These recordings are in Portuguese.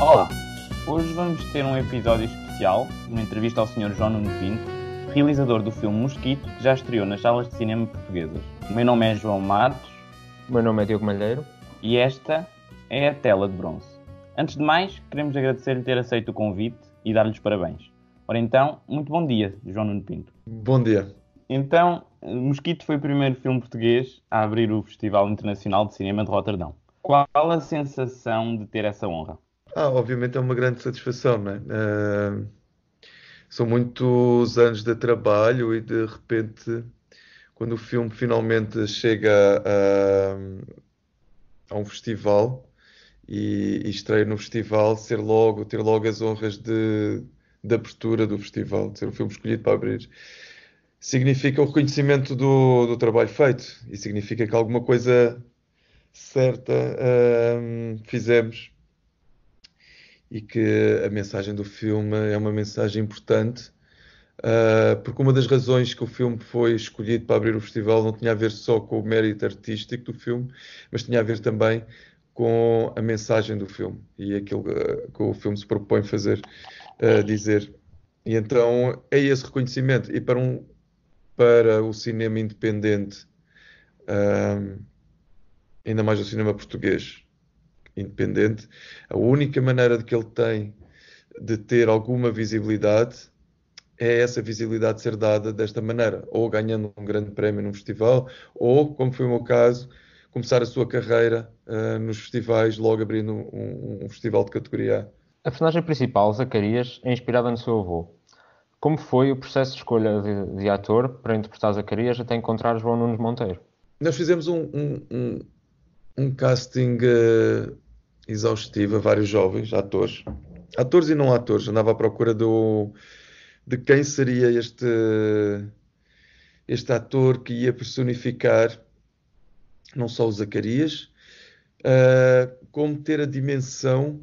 Olá! Hoje vamos ter um episódio especial, uma entrevista ao Sr. João Nuno Pinto, realizador do filme Mosquito, que já estreou nas salas de cinema portuguesas. O meu nome é João Matos. O meu nome é Diogo Malheiro. E esta é a Tela de Bronze. Antes de mais, queremos agradecer-lhe ter aceito o convite e dar-lhes parabéns. Ora então, muito bom dia, João Nuno Pinto. Bom dia. Então, eh, Mosquito foi o primeiro filme português a abrir o Festival Internacional de Cinema de Roterdão. Qual a sensação de ter essa honra? Ah, obviamente é uma grande satisfação, não é? Uh, são muitos anos de trabalho e de repente, quando o filme finalmente chega a, a um festival e, e estreia no festival, ser logo, ter logo as honras de de abertura do festival, de ser o filme escolhido para abrir, significa o reconhecimento do, do trabalho feito e significa que alguma coisa certa hum, fizemos e que a mensagem do filme é uma mensagem importante. Uh, porque uma das razões que o filme foi escolhido para abrir o festival não tinha a ver só com o mérito artístico do filme, mas tinha a ver também com a mensagem do filme e aquilo ah, que o filme se propõe fazer uh, dizer. E então é esse reconhecimento. E para, um, para o cinema independente, uh, ainda mais o cinema português independente, a única maneira de que ele tem de ter alguma visibilidade é essa visibilidade ser dada desta maneira, ou ganhando um grande prémio num festival, ou, como foi o meu caso, começar a sua carreira uh, nos festivais, logo abrindo um, um, um festival de categoria A. A personagem principal, Zacarias, é inspirada no seu avô. Como foi o processo de escolha de, de ator para interpretar Zacarias até encontrar João Nunes Monteiro? Nós fizemos um, um, um, um casting uh, exaustivo a vários jovens atores. Atores e não atores. Andava à procura do, de quem seria este, este ator que ia personificar não só o Zacarias, uh, como ter a dimensão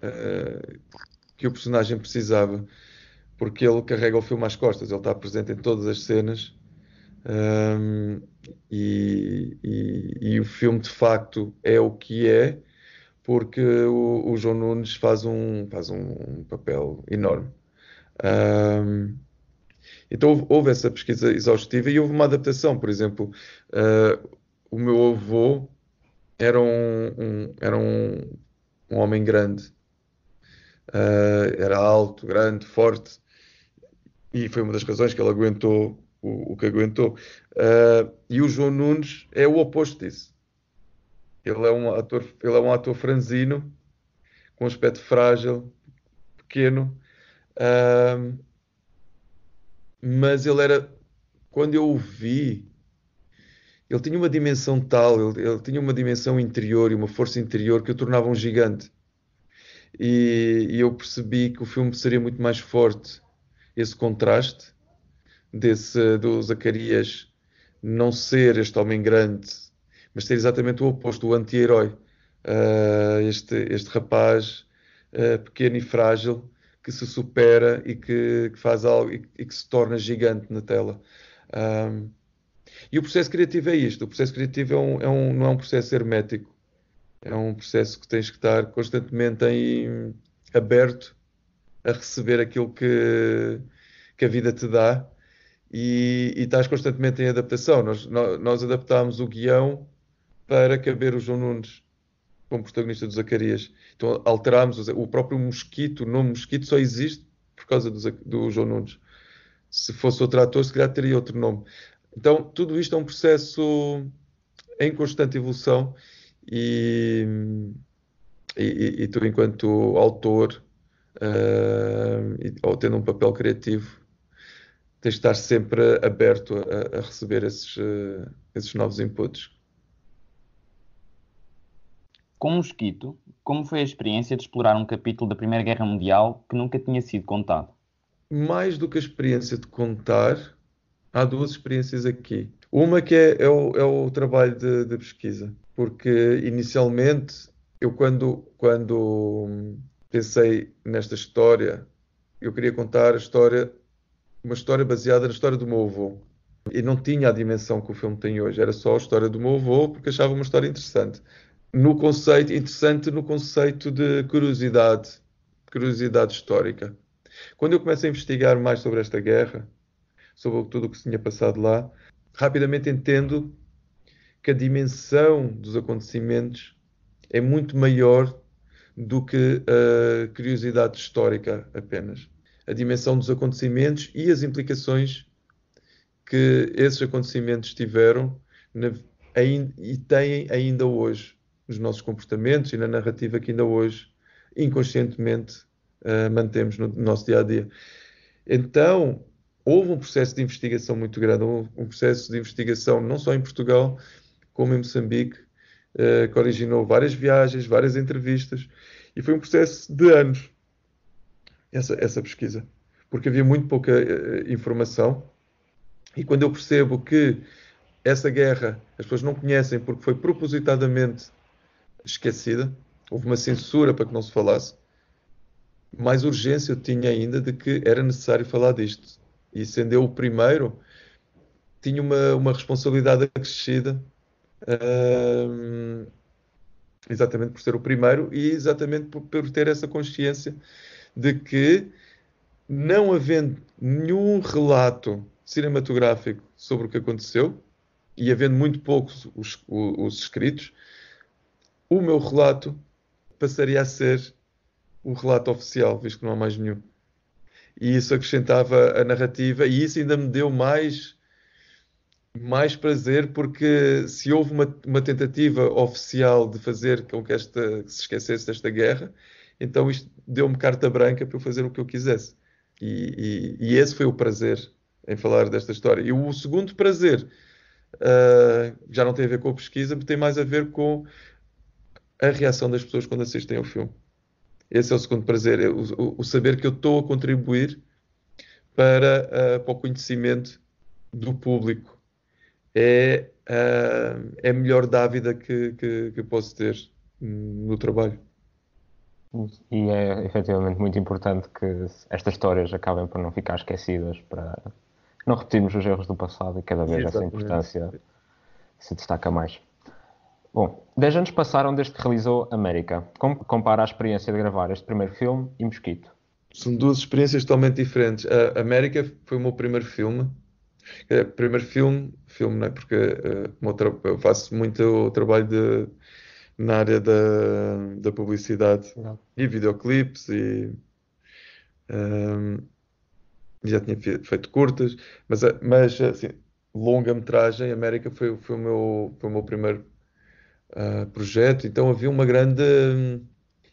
eh, que o personagem precisava, porque ele carrega o filme às costas, ele está presente em todas as cenas um, ehm, e, e, e, o filme de facto é o que é, porque o, o João Nunes faz um, faz um papel enorme. Um, ehm, então houve, houve, essa pesquisa exaustiva e houve uma adaptação, por exemplo, uh, o meu avô era um, um era um, um homem grande Uh, era alto, grande, forte, e foi uma das razões que ele aguentou o, o que aguentou. Uh, e o João Nunes é o oposto disso. Ele é um ator, ele é um ator franzino, com aspecto frágil, pequeno, uh, mas ele era, quando eu o vi, ele tinha uma dimensão tal, ele, ele tinha uma dimensão interior e uma força interior que o tornava um gigante e, e eu percebi que o filme seria muito mais forte esse contraste desse do Zacarias não ser este homem grande, mas ser exatamente o oposto, o anti-herói, uh, este, este rapaz uh, pequeno e frágil que se supera e que, que faz algo e, e, que se torna gigante na tela. Um, ah, e o processo criativo é isto: o processo criativo é um, é um, não é um processo hermético é um processo que tens que estar constantemente em, aberto a receber aquilo que, que a vida te dá e, e estás constantemente em adaptação. Nós, nós, adaptámos o guião para caber o João Nunes como protagonista do Zacarias. Então alterámos o próprio Mosquito, o nome Mosquito só existe por causa do, do João Nunes. Se fosse outro ator, se calhar teria outro nome. Então tudo isto é um processo em constante evolução e, e, e tu, enquanto autor, uh, ou tendo um papel criativo, tens de estar sempre aberto a, a receber esses, uh, esses novos inputs. Com o Mosquito, como foi a experiência de explorar um capítulo da Primeira Guerra Mundial que nunca tinha sido contado? Mais do que a experiência de contar, há duas experiências aqui. Uma que é, é, o, é o, trabalho de, de pesquisa porque inicialmente eu quando, quando pensei nesta história, eu queria contar a história, uma história baseada na história do meu avô. E não tinha a dimensão que o filme tem hoje, era só a história do meu avô, porque achava uma história interessante. No conceito, interessante no conceito de curiosidade, curiosidade histórica. Quando eu começo a investigar mais sobre esta guerra, sobre tudo o que se tinha passado lá, rapidamente entendo que a dimensão dos acontecimentos é muito maior do que a curiosidade histórica apenas. A dimensão dos acontecimentos e as implicações que esses acontecimentos tiveram na, e têm ainda hoje nos nossos comportamentos e na narrativa que ainda hoje inconscientemente uh, mantemos no nosso dia a dia. Então, houve um processo de investigação muito grande, um processo de investigação não só em Portugal, como em Moçambique, eh, que originou várias viagens, várias entrevistas, e foi um processo de anos essa, essa pesquisa, porque havia muito pouca eh, informação. E quando eu percebo que essa guerra as pessoas não conhecem porque foi propositadamente esquecida, houve uma censura para que não se falasse, mais urgência eu tinha ainda de que era necessário falar disto. E sendo eu o primeiro, tinha uma, uma responsabilidade acrescida exatamente por ser o primeiro e exatamente por, por ter essa consciência de que, não havendo nenhum relato cinematográfico sobre o que aconteceu, e havendo muito poucos os, os, escritos, o meu relato passaria a ser o relato oficial, visto que não há mais nenhum. E isso acrescentava a narrativa, e isso ainda me deu mais mais prazer, porque se houve uma, uma, tentativa oficial de fazer com que, esta, que se esquecesse desta guerra, então isto deu-me carta branca para eu fazer o que eu quisesse. E, e, e esse foi o prazer em falar desta história. E o segundo prazer uh, já não tem a ver com a pesquisa, mas tem mais a ver com a reação das pessoas quando assistem ao filme. Esse é o segundo prazer, é o, o, o, saber que eu estou a contribuir para, uh, para o conhecimento do público é ah, é a melhor dávida que, que, que, posso ter no trabalho. E é efetivamente muito importante que estas histórias acabem por não ficar esquecidas, para não repetirmos os erros do passado e cada vez Exatamente. essa importância se destaca mais. Bom, 10 anos passaram desde que realizou América. Como compara a experiência de gravar este primeiro filme e Mosquito? São duas experiências totalmente diferentes. A América foi o meu primeiro filme, primeiro filme, filme, não é? Porque uh, eu faço muito o trabalho de, na área da, da publicidade não. e videoclips e. Um, ehm, já tinha feito curtas, mas, eh, mas assim, longa-metragem, América foi, foi, o meu, foi o meu primeiro uh, projeto, então havia uma grande hum,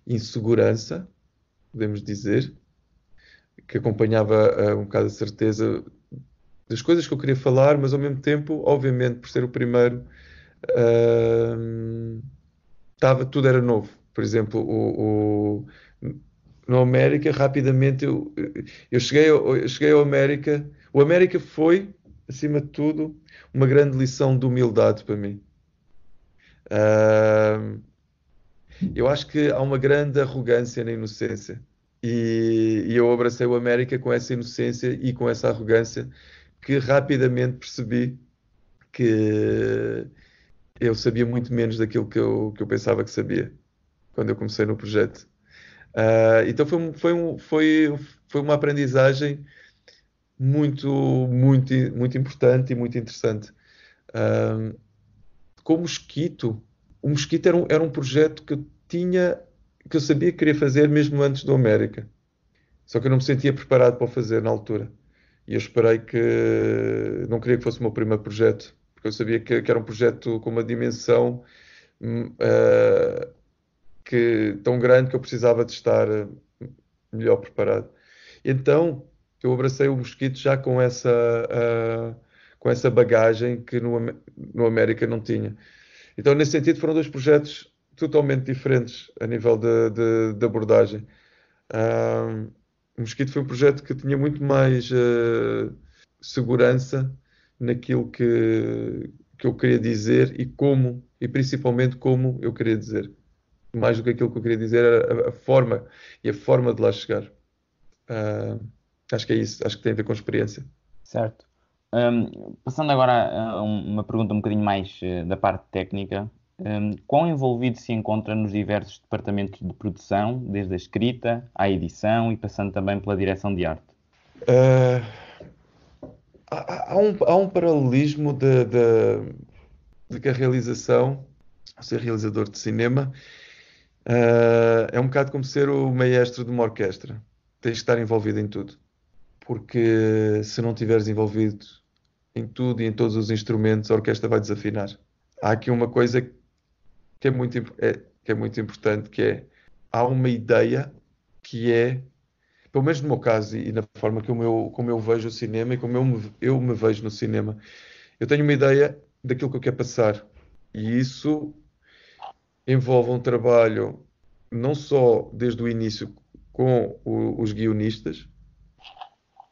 insegurança, podemos dizer, que acompanhava uh, um bocado a certeza das coisas que eu queria falar, mas ao mesmo tempo, obviamente, por ser o primeiro, uh, tava, tudo era novo. Por exemplo, o, o no América, rapidamente, eu, eu, cheguei, eu cheguei ao América. O América foi, acima de tudo, uma grande lição de humildade para mim. Uh, eu acho que há uma grande arrogância na inocência. E, e, eu abracei o América com essa inocência e com essa arrogância que rapidamente percebi que eu sabia muito menos daquilo que eu, que eu pensava que sabia quando eu comecei no projeto. Uh, então foi, foi, um, foi, foi uma aprendizagem muito, muito, muito importante e muito interessante. Uh, com o Mosquito, o Mosquito era um, era um projeto que eu tinha, que eu sabia que queria fazer mesmo antes do América. Só que eu não me sentia preparado para o fazer na altura e eu esperei que. Não queria que fosse o meu primeiro projeto, porque eu sabia que, que era um projeto com uma dimensão uh, que, tão grande que eu precisava de estar ah, melhor preparado. Então eu abracei o mosquito já com essa, uh, com essa bagagem que no, no América não tinha. Então, nesse sentido, foram dois projetos totalmente diferentes a nível de, de, de abordagem. Uh, o Mosquito foi um projeto que tinha muito mais uh, segurança naquilo que, que eu queria dizer e como, e principalmente como eu queria dizer. Mais do que aquilo que eu queria dizer, era a, a forma e a forma de lá chegar. Uh, acho que é isso, acho que tem a ver com experiência. Certo. Um, passando agora a uma pergunta um bocadinho mais eh, da parte técnica, um, quão envolvido se encontra nos diversos departamentos de produção, desde a escrita à edição e passando também pela direção de arte? Uh, há, há, um, há, um, paralelismo de, de, de que a realização, ser realizador de cinema, uh, é um bocado como ser o maestro de uma orquestra. Tens de estar envolvido em tudo. Porque se não estiveres envolvido em tudo e em todos os instrumentos, a orquestra vai desafinar. Há aqui uma coisa que é muito, é, que é muito importante, que é há uma ideia que é, pelo menos no meu caso e, e na forma como eu, como eu vejo o cinema e como eu me, eu me vejo no cinema, eu tenho uma ideia daquilo que eu quero passar. E isso envolve um trabalho não só desde o início com o, os guionistas,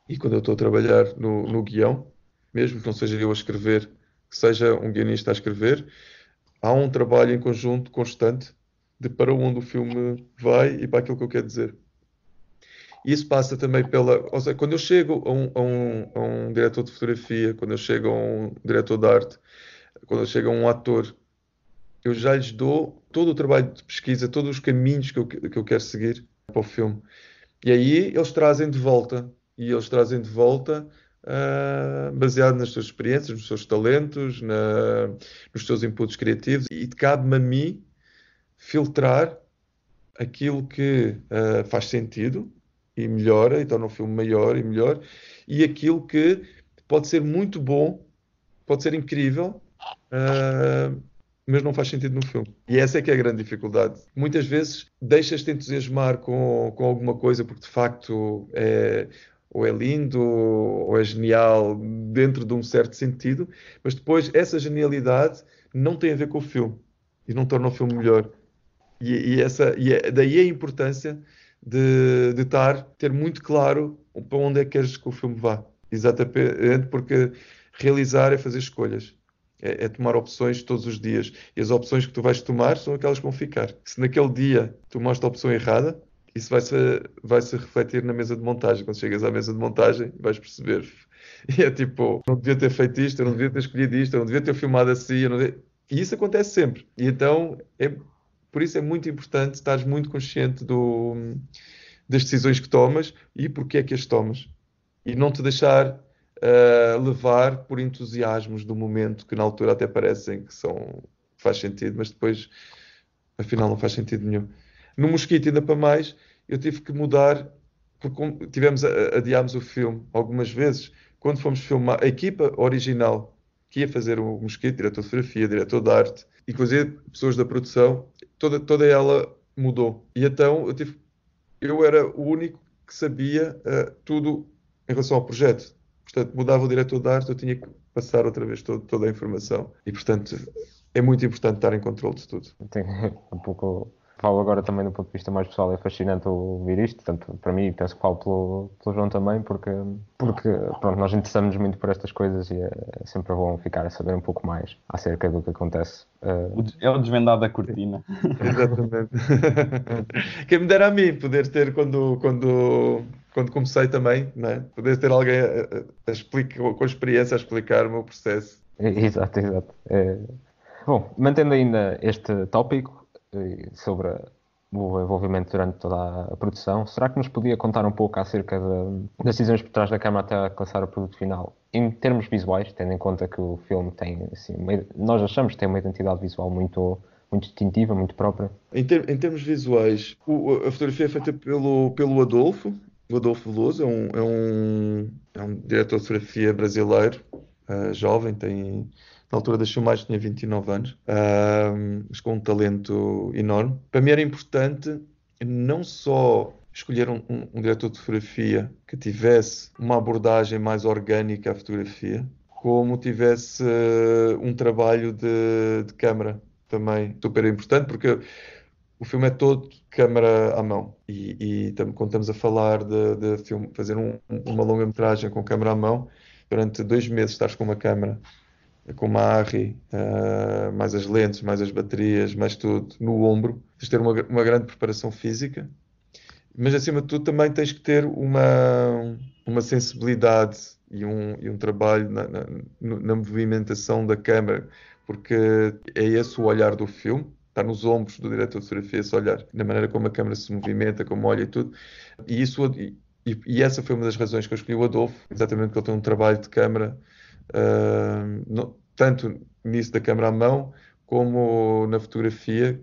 e quando eu estou a trabalhar no, no guião, mesmo que não seja eu a escrever, que seja um guionista a escrever, há um trabalho em conjunto constante de para onde o filme vai e para aquilo que eu quero dizer. Isso passa também pela. Ou seja, quando eu chego a um, a um, a um diretor de fotografia, quando eu chego a um diretor de arte, quando eu chego a um ator, eu já lhes dou todo o trabalho de pesquisa, todos os caminhos que eu, que eu quero seguir para o filme. E aí eles trazem de volta. E eles trazem de volta Uh, baseado nas suas experiências, nos seus talentos, na, nos seus inputs criativos, e cabe-me a mim filtrar aquilo que uh, faz sentido e melhora, e torna o filme maior e melhor, e aquilo que pode ser muito bom, pode ser incrível, uh, mas não faz sentido no filme. E essa é que é a grande dificuldade. Muitas vezes deixas-te entusiasmar com, com alguma coisa, porque de facto é, ou é lindo, ou é genial dentro de um certo sentido, mas depois essa genialidade não tem a ver com o filme e não torna o filme melhor. E, e essa, e é, daí a importância de, de estar, ter muito claro para onde é que queres que o filme vá. Exatamente, porque realizar é fazer escolhas. É, é, tomar opções todos os dias. E as opções que tu vais tomar são aquelas que vão ficar. Se naquele dia tomaste a opção errada, isso vai-se vai-se refletir na mesa de montagem. Quando chegas à mesa de montagem, vais perceber. E é tipo, não devia ter feito isto, eu não devia ter escolhido isto, eu não devia ter filmado assim. Devia... E isso acontece sempre. E então, é, por isso é muito importante estar muito consciente do, das decisões que tomas e porque é que as tomas. E não te deixar uh, levar por entusiasmos do momento que na altura até parecem que são faz sentido, mas depois afinal não faz sentido nenhum. No Mosquito, ainda para mais, eu tive que mudar, porque tivemos, adiámos o filme algumas vezes. Quando fomos filmar, a equipa original que ia fazer o Mosquito, diretor de fotografia, diretor de arte, inclusive pessoas da produção, toda, toda ela mudou. E então eu tive. Eu era o único que sabia uh, tudo em relação ao projeto. Portanto, mudava o diretor de arte, eu tinha que passar outra vez todo, toda a informação. E, portanto, é muito importante estar em controle de tudo. Tem um pouco falo agora também do ponto de vista mais pessoal, é fascinante ouvir isto, tanto para mim, penso que falo pelo, pelo João também, porque, porque pronto, nós interessamos muito por estas coisas e é, é sempre bom ficar a saber um pouco mais acerca do que acontece. Uh... É o desvendado da cortina. Exatamente. Quem me dera a mim poder ter quando, quando, quando comecei também, né? poder ter alguém a, a, explicar, com experiência a explicar o meu processo. Exato, exato. É... Bom, mantendo ainda este tópico, sobre o envolvimento durante toda a produção. Será que nos podia contar um pouco acerca de, das decisões por trás da câmara até alcançar o produto final? Em termos visuais, tendo em conta que o filme tem, assim, uma, nós achamos que tem uma identidade visual muito muito distintiva, muito própria. Em, ter, em termos visuais, o, a fotografia é feita pelo, pelo Adolfo, o Adolfo Veloso, é um, é um, é um diretor de fotografia brasileiro, uh, jovem, tem na altura das filmagens tinha 29 anos, mas com um talento enorme. Para mim era importante não só escolher um, um, um, diretor de fotografia que tivesse uma abordagem mais orgânica à fotografia, como tivesse uh, um trabalho de, de câmara também super importante, porque o filme é todo câmara à mão. E, e tam, quando estamos a falar de, de filme, fazer um, uma longa-metragem com câmara à mão, durante dois meses estás com uma câmara é com a Harry, uh, eh, mais as lentes, mais as baterias, mais tudo no ombro. Tens de ter uma, uma grande preparação física, mas acima de tudo também tens que ter uma, uma sensibilidade e um, e um trabalho na, na, na movimentação da câmera, porque é esse o olhar do filme. Está nos ombros do diretor de fotografia, esse olhar, na maneira como a câmera se movimenta, como olha e tudo. E, isso, e, e essa foi uma das razões que eu escolhi o Adolfo, exatamente porque ele tem um trabalho de câmera no, tanto nisso da câmera à mão, como na fotografia,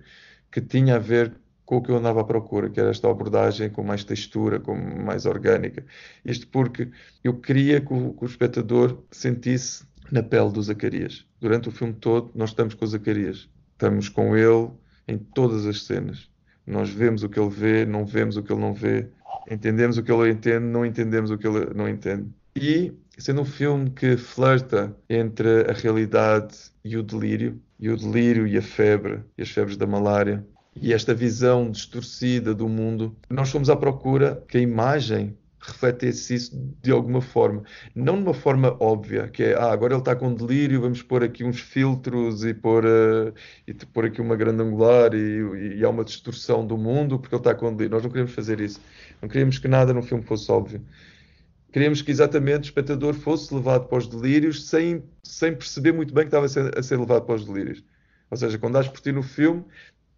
que tinha a ver com o que eu andava à procura, que era esta abordagem com mais textura, com mais orgânica. Isto porque eu queria que o, que o espectador sentisse na pele do Zacarias. Durante o filme todo, nós estamos com o Zacarias. Estamos com ele em todas as cenas. Nós vemos o que ele vê, não vemos o que ele não vê, entendemos o que ele entende, não entendemos o que ele não entende. E sendo um é filme que flerta entre a realidade e o delírio, e o delírio e a febre, e as febres da malária, e esta visão distorcida do mundo, nós fomos à procura que a imagem refletisse isso de alguma forma. Não de uma forma óbvia, que é, ah, agora ele está com delírio, vamos pôr aqui uns filtros e pôr, uh, e pôr aqui uma grande angular e, e, há uma distorção do mundo porque ele está com delírio. Nós não queríamos fazer isso. Não queríamos que nada no filme fosse óbvio queríamos que exatamente o espectador fosse levado para os delírios sem, sem perceber muito bem que estava a ser, a ser levado para os delírios. Ou seja, quando estás por ti no filme,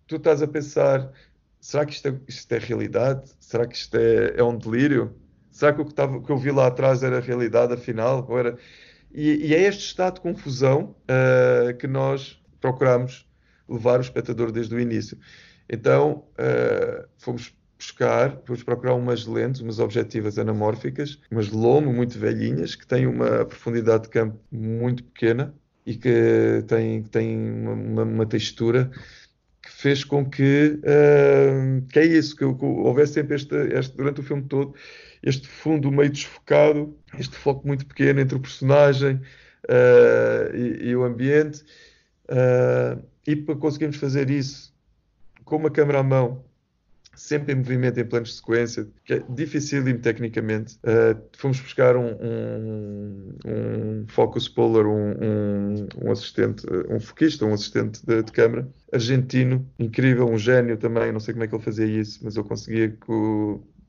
tu estás a pensar: será que isto é, isto é realidade? Será que isto é, é um delírio? Será que o que, estava, que eu vi lá atrás era realidade, afinal? Ou era... E, e é este estado de confusão uh, que nós procuramos levar o espectador desde o início. Então, uh, fomos buscar, depois procurar umas lentes, umas objetivas anamórficas, umas lomo muito velhinhas, que têm uma profundidade de campo muito pequena e que têm, têm uma, uma textura que fez com que, uh, que é isso, que, que houvesse sempre este, este, durante o filme todo, este fundo meio desfocado, este foco muito pequeno entre o personagem uh, e, e, o ambiente, uh, e para conseguirmos fazer isso com uma câmera à mão, sempre em movimento em planos de sequência, que é dificílimo tecnicamente. Uh, fomos buscar um, um, um focus puller, um, um, assistente, um foquista, um assistente de, de câmara argentino, incrível, um gênio também. Não sei como é que ele fazia isso, mas eu conseguia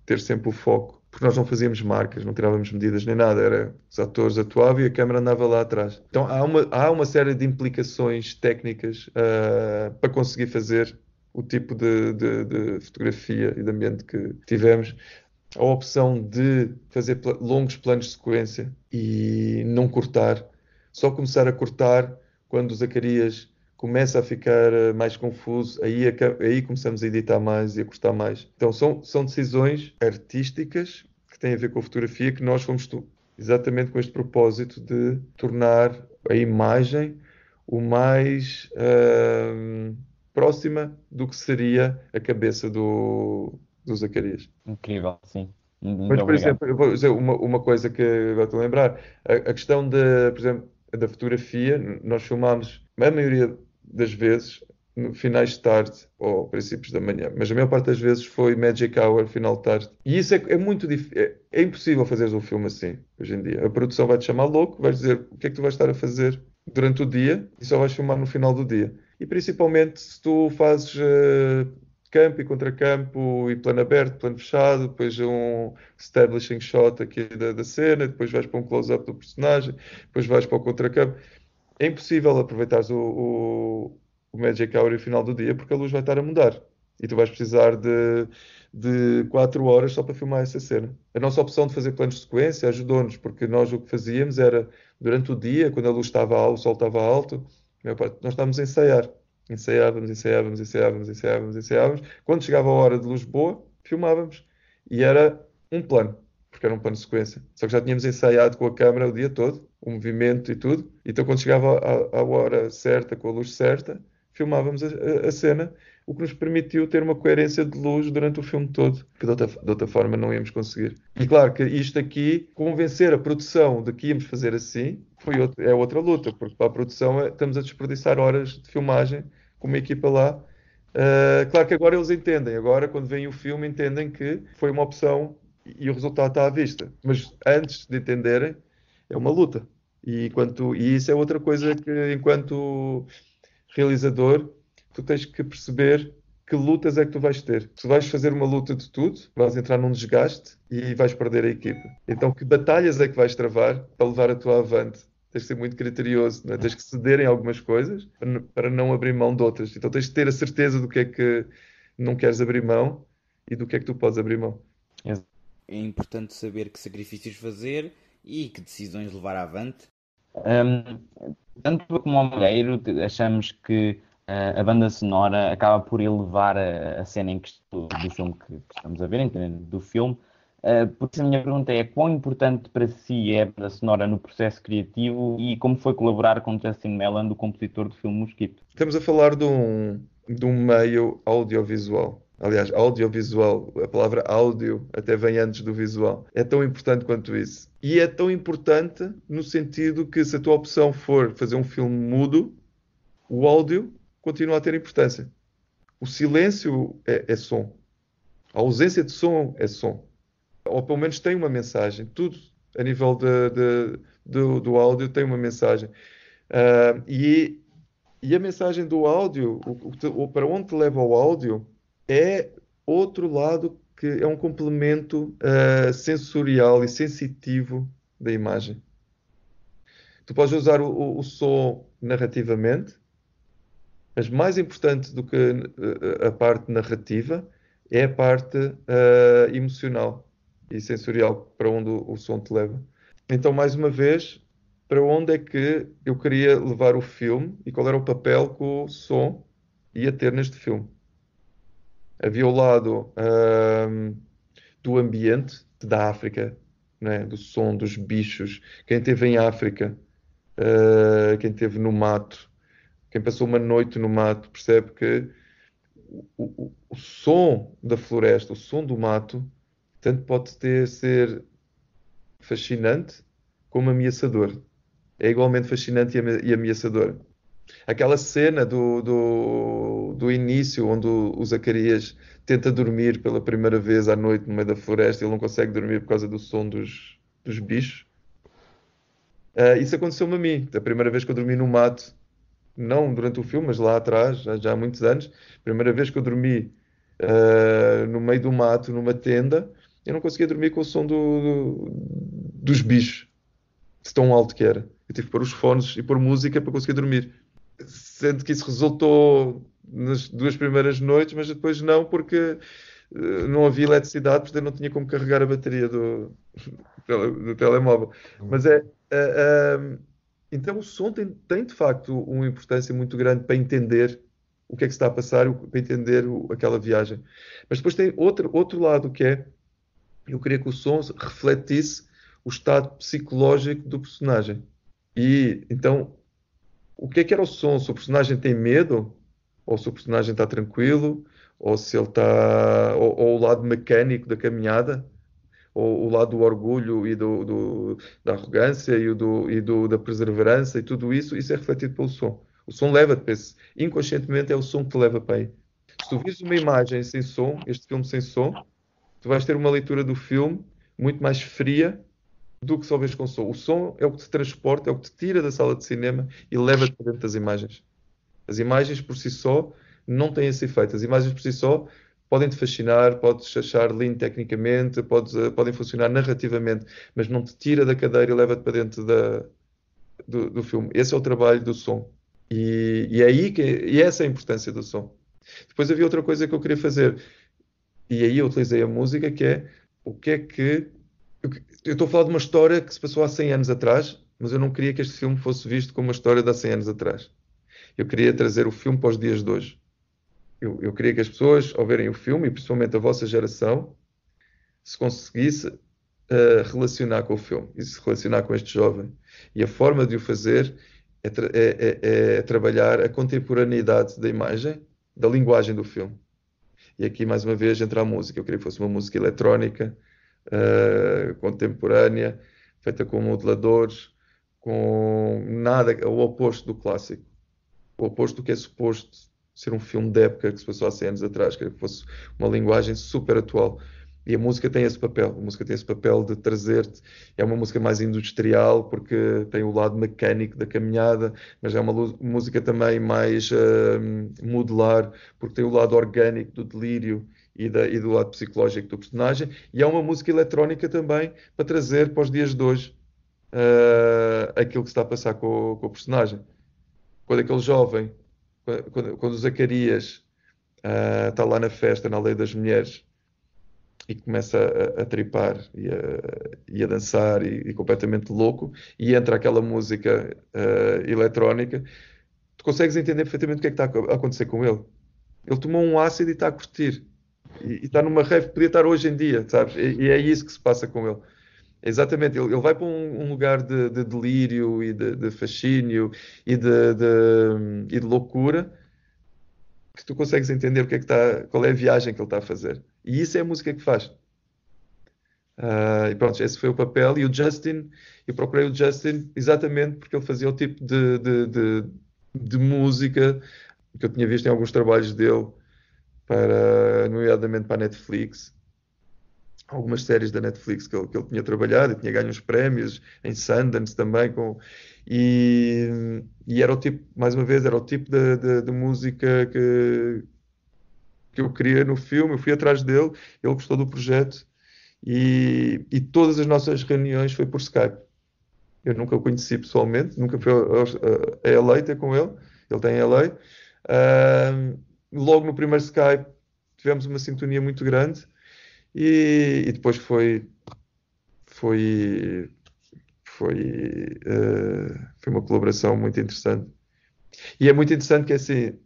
ter sempre o foco porque nós não fazíamos marcas, não tirávamos medidas nem nada, era os atores atuavam e a câmera andava lá atrás. Então há uma, há uma série de implicações técnicas uh, para conseguir fazer o tipo de, de, de fotografia e de ambiente que tivemos, a opção de fazer longos planos de sequência e não cortar, só começar a cortar quando o Zacarias começa a ficar eh, mais confuso, aí, é aí começamos a editar mais e a cortar mais. Então são, são decisões artísticas que têm a ver com a fotografia que nós fomos tu, exatamente com este propósito de tornar a imagem o mais. Uh próxima do que seria a cabeça do, do Zacarias. Incrível, sim. Muito Mas, por obrigado. exemplo, eu vou dizer uma, uma coisa que agora estou a lembrar. A, a questão de, por exemplo, da fotografia, nós filmámos, a maioria das vezes, no finais de tarde ou princípios da manhã, mas a maior parte das vezes foi Magic Hour, final de tarde. E isso é, é muito difícil, é, é, impossível fazeres um filme assim hoje em dia. A produção vai te chamar louco, vais dizer o que é que tu vais estar a fazer durante o dia e só vais filmar no final do dia e principalmente se tu fazes uh, campo e contra-campo e plano aberto, plano fechado, depois um establishing shot aqui da, da cena, depois vais para um close-up do personagem, depois vais para o contra-campo. É impossível aproveitares o, o, o Magic Hour no o final do dia porque a luz vai estar a mudar e tu vais precisar de, de 4 horas só para filmar essa cena. A nossa opção de fazer planos de sequência ajudou-nos porque nós o que fazíamos era durante o dia, quando a luz estava alta, o sol estava alto Parte, nós estávamos a ensaiar. Ensaiávamos, ensaiávamos, ensaiávamos, ensaiávamos, ensaiávamos. Quando chegava a hora de Lisboa, filmávamos. E era um plano, porque era um plano de sequência. Só que já tínhamos ensaiado com a câmera o dia todo, o movimento e tudo. Então, quando chegava a hora certa, com a luz certa, filmávamos a, a, a cena o que nos permitiu ter uma coerência de luz durante o filme todo, que de outra, de outra forma não íamos conseguir. E claro que isto aqui, convencer a produção de que íamos fazer assim, foi outro, é outra luta, porque para a produção eh, estamos a desperdiçar horas de filmagem com uma equipa lá. Uh, claro que agora eles entendem, agora quando vem o filme entendem que foi uma opção e o resultado está à vista. Mas antes de entenderem, é uma luta. E, enquanto, e isso é outra coisa que, enquanto realizador, tu tens que perceber que lutas é que tu vais ter. Tu vais fazer uma luta de tudo, vais entrar num desgaste e vais perder a equipa. Então, que batalhas é que vais travar para levar a tua avante? Tens que ser muito criterioso, é? tens que ceder em algumas coisas para não abrir mão de outras. Então, tens que ter a certeza do que é que não queres abrir mão e do que é que tu podes abrir mão. É importante saber que sacrifícios fazer e que decisões levar avante. Um, tanto como o Mogueiro, achamos que a, banda sonora acaba por elevar a, a cena em questão do filme que, que, estamos a ver, entendendo do filme. Uh, por isso a minha pergunta é quão importante para si é a banda sonora no processo criativo e como foi colaborar com Justin Mellon, o compositor do filme Mosquito? Estamos a falar de um, de um meio audiovisual. Aliás, audiovisual, a palavra áudio até vem antes do visual. É tão importante quanto isso. E é tão importante no sentido que se a tua opção for fazer um filme mudo, o áudio continua a ter importância. O silêncio é, é som. A ausência de som é som. Ou pelo menos tem uma mensagem. Tudo a nível de, de, do, do áudio tem uma mensagem. Uh, e, e a mensagem do áudio, o, o, para onde te leva o áudio, é outro lado que é um complemento uh, sensorial e sensitivo da imagem. Tu podes usar o, o, o som narrativamente, mas mais importante do que eh, a parte narrativa é a parte uh, emocional e sensorial para onde o, o som te leva. Então, mais uma vez, para onde é que eu queria levar o filme e qual era o papel que o som ia ter neste filme? Havia o lado uh, do ambiente da África, é? do som, dos bichos. Quem esteve em África, uh, quem esteve no mato, quem passou uma noite no mato percebe que o, o, o som da floresta, o som do mato, tanto pode ter, ser fascinante como ameaçador. É igualmente fascinante e ameaçador. Aquela cena do, do, do início, onde o, o Zacarias tenta dormir pela primeira vez à noite no meio da floresta, ele não consegue dormir por causa do som dos, dos bichos. Uh, isso aconteceu-me a mim. A primeira vez que eu dormi no mato, não durante o filme, mas lá atrás, já, já há muitos anos, primeira vez que eu dormi uh, no meio do mato, numa tenda, eu não conseguia dormir com o som do, do, dos bichos, de tão alto que era. Eu tive que pôr os fones e pôr música para conseguir dormir. Sendo que isso resultou nas duas primeiras noites, mas depois não, porque eh, não havia eletricidade, portanto eu não tinha como carregar a bateria do, do telemóvel. Hum. Mas é. Uh, uh, então o som tem, tem de facto uma importância muito grande para entender o que é que está a passar, para entender o, aquela viagem. Mas depois tem outro, outro lado que é, eu queria que o som refletisse o estado psicológico do personagem. E então, o que é que era o som? Se o personagem tem medo, ou se o personagem está tranquilo, ou se ele está. Ou, ou, o lado mecânico da caminhada o, o lado do orgulho e do, do, da arrogância e, do, e do, da perseverança e tudo isso, isso é refletido pelo som. O som leva-te para esse. Inconscientemente é o som que te leva para aí. Se tu vires uma imagem sem som, este filme sem som, tu vais ter uma leitura do filme muito mais fria do que só vês com som. O som é o que te transporta, é o que te tira da sala de cinema e leva-te para dentro das imagens. As imagens por si só não têm esse efeito. As imagens por si só podem te fascinar, podes achar lindo tecnicamente, podes, eh, podem funcionar narrativamente, mas não te tira da cadeira e leva-te para dentro da, do, do, filme. Esse é o trabalho do som. E, e é aí que, e essa é a importância do som. Depois havia outra coisa que eu queria fazer, e aí eu utilizei a música, que é o que é que. Eu estou a falar de uma história que se passou há 100 anos atrás, mas eu não queria que este filme fosse visto como uma história de há 100 anos atrás. Eu queria trazer o filme para os dias de hoje eu, eu queria que as pessoas, ao verem o filme, e principalmente a vossa geração, se conseguisse uh, relacionar com o filme e se relacionar com este jovem. E a forma de o fazer é, tra é, é, é trabalhar a contemporaneidade da imagem, da linguagem do filme. E aqui, mais uma vez, entra a música. Eu queria que fosse uma música eletrónica, uh, contemporânea, feita com moduladores, com nada, o oposto do clássico, o oposto do que é suposto ser um filme de época que se passou há 100 anos atrás, que fosse uma linguagem super atual. E a música tem esse papel, a música tem esse papel de trazer-te. É uma música mais industrial, porque tem o lado mecânico da caminhada, mas é uma música também mais uh, hum, modular, porque tem o lado orgânico do delírio e, da, e do lado psicológico do personagem. E é uma música eletrónica também para trazer para os dias de hoje uh, aquilo que se está a passar com, com o personagem. Quando aquele jovem quando, quando Zacarias uh, ah, está lá na festa, na lei das mulheres, e começa a, a tripar e a, e a dançar e, e, completamente louco, e entra aquela música uh, eletrónica, tu consegues entender perfeitamente o que é que está a acontecer com ele. Ele tomou um ácido e está a curtir. E, e está numa rave que podia estar hoje em dia, sabes? E, e é isso que se passa com ele. Exatamente, ele, ele vai para um, um lugar de, de, delírio e de, de fascínio e de, de, de loucura que tu consegues entender o que é que está, qual é a viagem que ele está a fazer. E isso é a música que faz. Uh, e pronto, esse foi o papel. E o Justin, eu procurei o Justin exatamente porque ele fazia o tipo de, de, de, de música que eu tinha visto em alguns trabalhos dele, para, nomeadamente para a Netflix algumas séries da Netflix que ele, que ele tinha trabalhado e tinha ganho uns prémios em Sundance também com e, e era o tipo mais uma vez era o tipo de, de, de música que que eu queria no filme eu fui atrás dele ele gostou do projeto e, e todas as nossas reuniões foi por Skype eu nunca o conheci pessoalmente nunca fui a, a, LA ter com ele ele tem a LA uh, logo no primeiro Skype tivemos uma sintonia muito grande e, e depois foi foi foi uh, foi uma colaboração muito interessante e é muito interessante que assim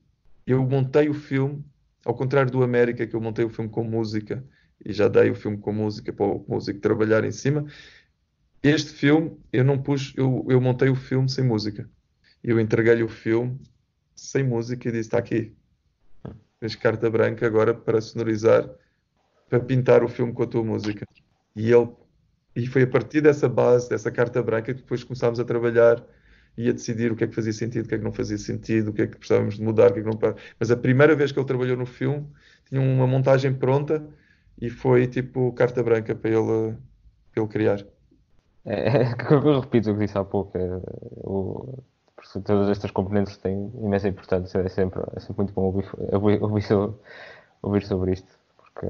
eu montei o filme ao contrário do América que eu montei o filme com música e já dei o filme com música para o músico trabalhar em cima este filme eu não pus eu, eu montei o filme sem música eu entreguei o filme sem música e disse está aqui fez carta branca agora para sonorizar para pintar o filme com a tua música. E ele e foi a partir dessa base, dessa carta branca, que depois começámos a trabalhar e a decidir o que é que fazia sentido, o que é que não fazia sentido, o que é que precisávamos de mudar, o que é que não. Mas a primeira vez que ele trabalhou no filme, tinha uma montagem pronta e foi tipo carta branca para ele, para ele criar. É, é eu repito o que disse há pouco, é, o, todas estas componentes têm imensa importância, é sempre, é sempre muito bom ouvir, ouvir, sobre, ouvir sobre isto, porque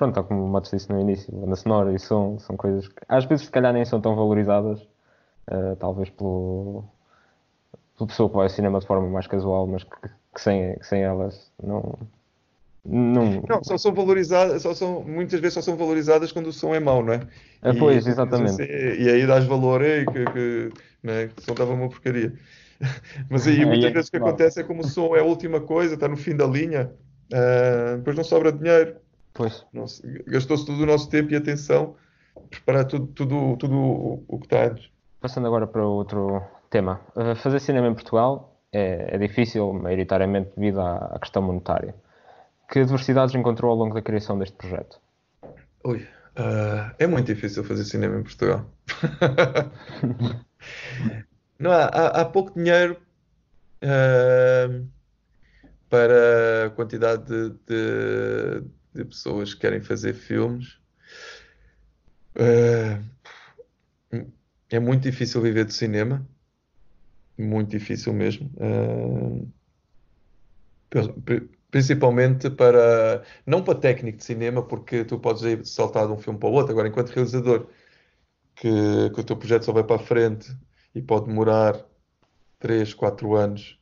pronto, tal como o Matos disse no início, banda sonora e som, são coisas que às vezes se calhar nem são tão valorizadas, uh, talvez pelo, pela pessoa que vai ao cinema de forma mais casual, mas que, que sem, que sem elas não, não... não, só são valorizadas, só são, muitas vezes só são valorizadas quando o som é mau, não é? Ah, pois, e, exatamente. E, assim, e aí dás valor e que, que, né, que o som estava uma porcaria. Mas aí muitas é, vezes o que acontece é como o som é a última coisa, está no fim da linha, uh, depois não sobra dinheiro. Pois. Gastou-se todo o nosso tempo e atenção preparar tudo, tudo, tudo o que está antes. Passando agora para outro tema. Eh, fazer cinema em Portugal é, é difícil, maioritariamente devido à, questão monetária. Que adversidades encontrou ao longo da criação deste projeto? Ui, uh, é muito difícil fazer cinema em Portugal. Não, há, há, há, pouco dinheiro uh, para a quantidade de, de de pessoas que querem fazer filmes. Uh, é muito difícil viver de cinema, muito difícil mesmo. Uh, principalmente para não para técnico de cinema, porque tu podes ir saltar de um filme para o outro. Agora, enquanto realizador, que, que o teu projeto só vai para a frente e pode demorar 3, 4 anos,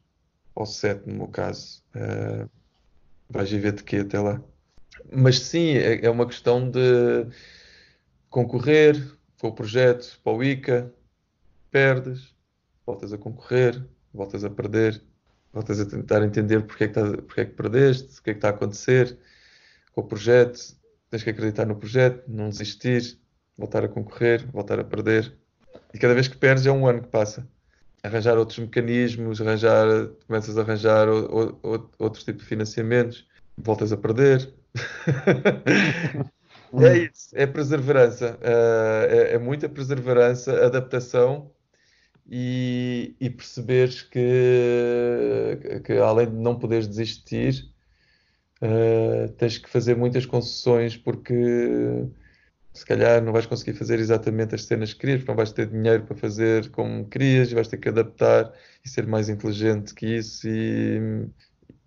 ou 7 no meu caso, uh, vais viver de quê até lá? Mas sim, é, é uma questão de concorrer com o projeto para o ICA, perdes, voltas a concorrer, voltas a perder, voltas a tentar entender porque é que, estás, porque é que perdeste, o que é que está a acontecer com o projeto, tens que acreditar no projeto, não desistir, voltar a concorrer, voltar a perder. E cada vez que perdes é um ano que passa. Arranjar outros mecanismos, arranjar, começas a arranjar o, o, outro tipo de financiamentos, voltas a perder, é isso, é perseverança, eh, é, é muita perseverança, adaptação e, e perceberes que, que, além de não poderes desistir, uh, tens que fazer muitas concessões porque se calhar não vais conseguir fazer exatamente as cenas que querias, porque não vais ter dinheiro para fazer como querias, vais ter que adaptar e ser mais inteligente que isso e,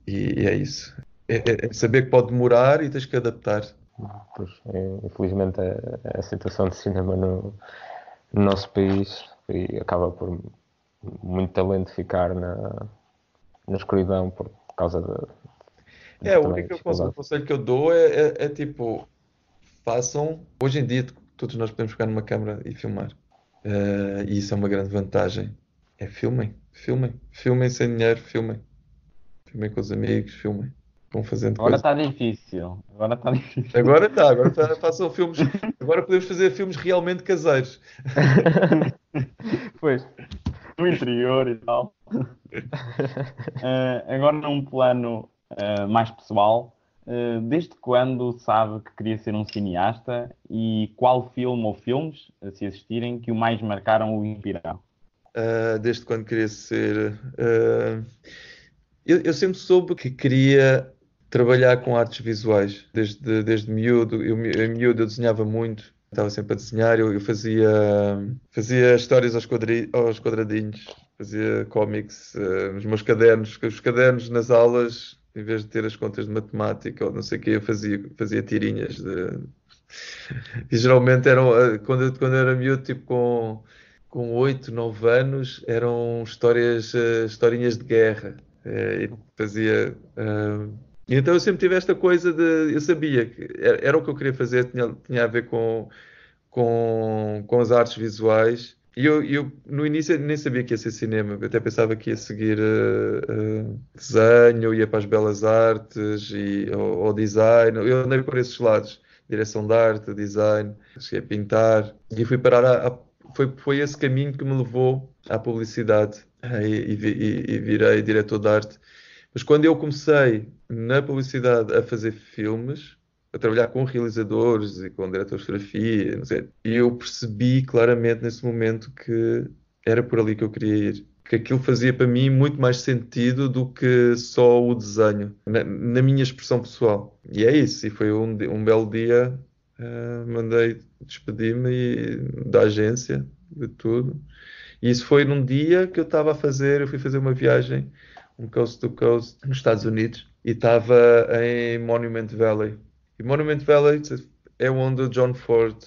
e, e é isso. É, é, é saber que pode demorar e tens que adaptar. Pois, é, infelizmente a, é, a, situação de cinema no, no nosso país e acaba por muito talento ficar na, na escuridão por causa da. É, o único conselho que eu dou é, é, é, tipo, façam. Hoje em dia todos nós podemos ficar numa câmera e filmar. Uh, e isso é uma grande vantagem. É filmem, filmem, filmem sem dinheiro, filmem. Filmem com os amigos, filmem. Vão fazendo agora está difícil. Agora está difícil. Agora está, agora tá, façam filmes. Agora podemos fazer filmes realmente caseiros. pois. No interior e tal. Uh, agora num plano uh, mais pessoal. Uh, desde quando sabe que queria ser um cineasta e qual filme ou filmes, se existirem, que o mais marcaram ou inspiraram? desde quando queria ser. Eu, eu, sempre soube que queria trabalhar com artes visuais. Desde, desde miúdo, eu, em miúdo eu desenhava muito, estava sempre a desenhar, eu, eu fazia, fazia histórias aos, quadri, aos quadradinhos, fazia cómics uh, eh, nos meus cadernos, os cadernos nas aulas, em vez de ter as contas de matemática ou não sei o que, eu fazia, fazia tirinhas de... E geralmente eram, eh, quando eu, quando era miúdo, tipo com, com oito nove anos, eram histórias, uh, historinhas de guerra. Uh, e fazia... Uh, então eu sempre tive esta coisa de. Eu sabia que era, era o que eu queria fazer, tinha, tinha a ver com, com, com as artes visuais. E eu, eu, no início nem sabia que ia ser cinema, eu até pensava que ia seguir uh, uh, desenho, ia para as belas artes e, ou, ou, design, eu andei por esses lados, direção de arte, design, cheguei a pintar e fui parar, a, a, foi, foi esse caminho que me levou à publicidade e, e, e virei diretor de arte mas quando eu comecei na publicidade a fazer filmes, a trabalhar com realizadores e com diretores de fotografia, não sei, eu percebi claramente nesse momento que era por ali que eu queria ir. Que aquilo fazia para mim muito mais sentido do que só o desenho, na, na minha expressão pessoal. E é isso, e foi um, um belo dia, uh, mandei despedir-me da agência, de tudo. E isso foi num dia que eu estava a fazer, eu fui fazer uma viagem um coast to coast nos Estados Unidos e estava em Monument Valley. E Monument Valley é onde o John Ford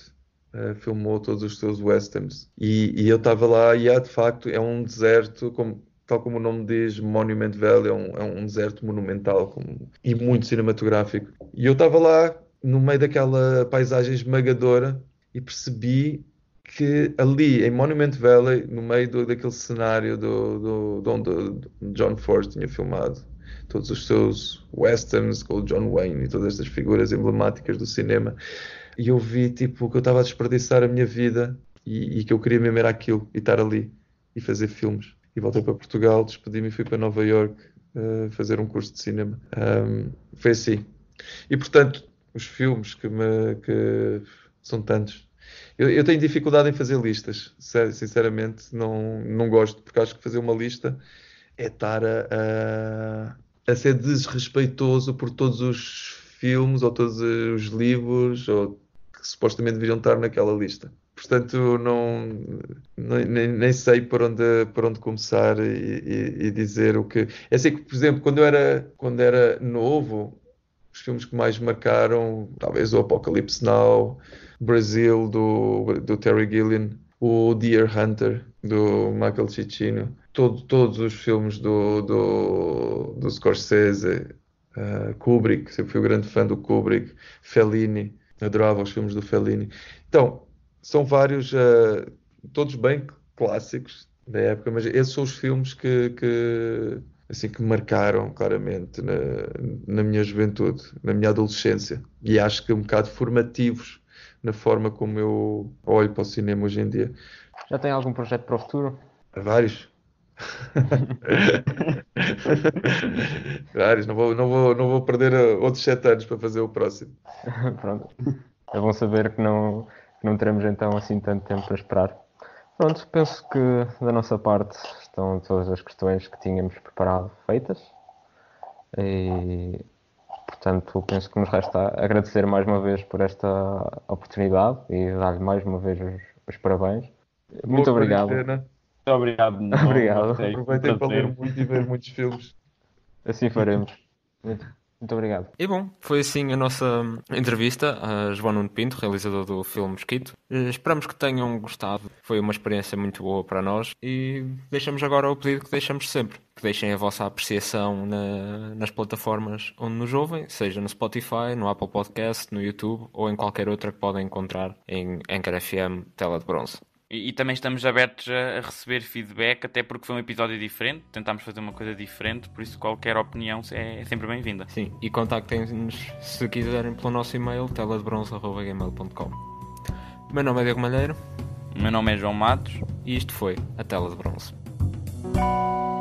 uh, filmou todos os seus westerns. E, e eu estava lá e há de facto é um deserto, como, tal como o nome diz, Monument Valley é um, é um deserto monumental como, e muito cinematográfico. E eu estava lá no meio daquela paisagem esmagadora e percebi que ali em Monument Valley, no meio do, daquele cenário do, do, de onde John Ford tinha filmado todos os seus westerns com o John Wayne e todas estas figuras emblemáticas do cinema, e eu vi tipo que eu estava a desperdiçar a minha vida e, e que eu queria mesmo era aquilo e estar ali e fazer filmes. E voltei para Portugal, despedi-me e fui para Nova York uh, fazer um curso de cinema. Um, foi assim. E portanto, os filmes que me. Que são tantos eu, eu, tenho dificuldade em fazer listas, sinceramente, não, não gosto, porque acho que fazer uma lista é estar a, a, a ser desrespeitoso por todos os filmes ou todos os livros ou que supostamente deveriam estar naquela lista. Portanto, não, nem, nem sei por onde, por onde começar e, e, e dizer o que. É sério assim que, por exemplo, quando eu era, quando era novo, os filmes que mais marcaram, talvez o Apocalipse Now, Brasil, do, do Terry Gilliam, o Deer Hunter, do Michael Ciccino, todo, todos os filmes do, do, do Scorsese, uh, Kubrick, sempre fui um grande fã do Kubrick, Fellini, adorava os filmes do Fellini. Então, são vários, uh, todos bem clássicos da época, mas esses são os filmes que, que assim que marcaram claramente na, na minha juventude, na minha adolescência e acho que um bocado formativos na forma como eu olho para o cinema hoje em dia. Já tem algum projeto para o futuro? Vários. Vários, não vou, não, vou, não vou perder eh, outros sete anos para fazer o próximo. Pronto. É bom saber que não, que não teremos então assim tanto tempo para esperar. Pronto, penso que da nossa parte estão todas as questões que tínhamos preparado feitas. E Portanto, penso que nos resta agradecer mais uma vez por esta oportunidade e dar-lhe mais uma vez os, os parabéns. Muito obrigado. Muito obrigado. Não, obrigado. Aproveitem para ler muito e ver muitos filmes. Assim faremos. Muito obrigado. E bom, foi assim a nossa entrevista a João Nuno Pinto, realizador do filme Mosquito. Eh, esperamos que tenham gostado. Foi uma experiência muito boa para nós e deixamos agora o pedido que deixamos sempre. Que deixem a vossa apreciação na, nas plataformas onde nos ouvem, seja no Spotify, no Apple Podcast, no YouTube ou em qualquer outra que podem encontrar em Anchor FM Tela de Bronze. E, e, também estamos abertos a, a, receber feedback, até porque foi um episódio diferente, tentámos fazer uma coisa diferente, por isso qualquer opinião é, é sempre bem-vinda. Sim, e contactem-nos se quiserem pelo nosso e-mail, teladebronze.gmail.com Meu nome é Diego Malheiro. Meu nome é João Matos. E isto foi a Tela de Bronze.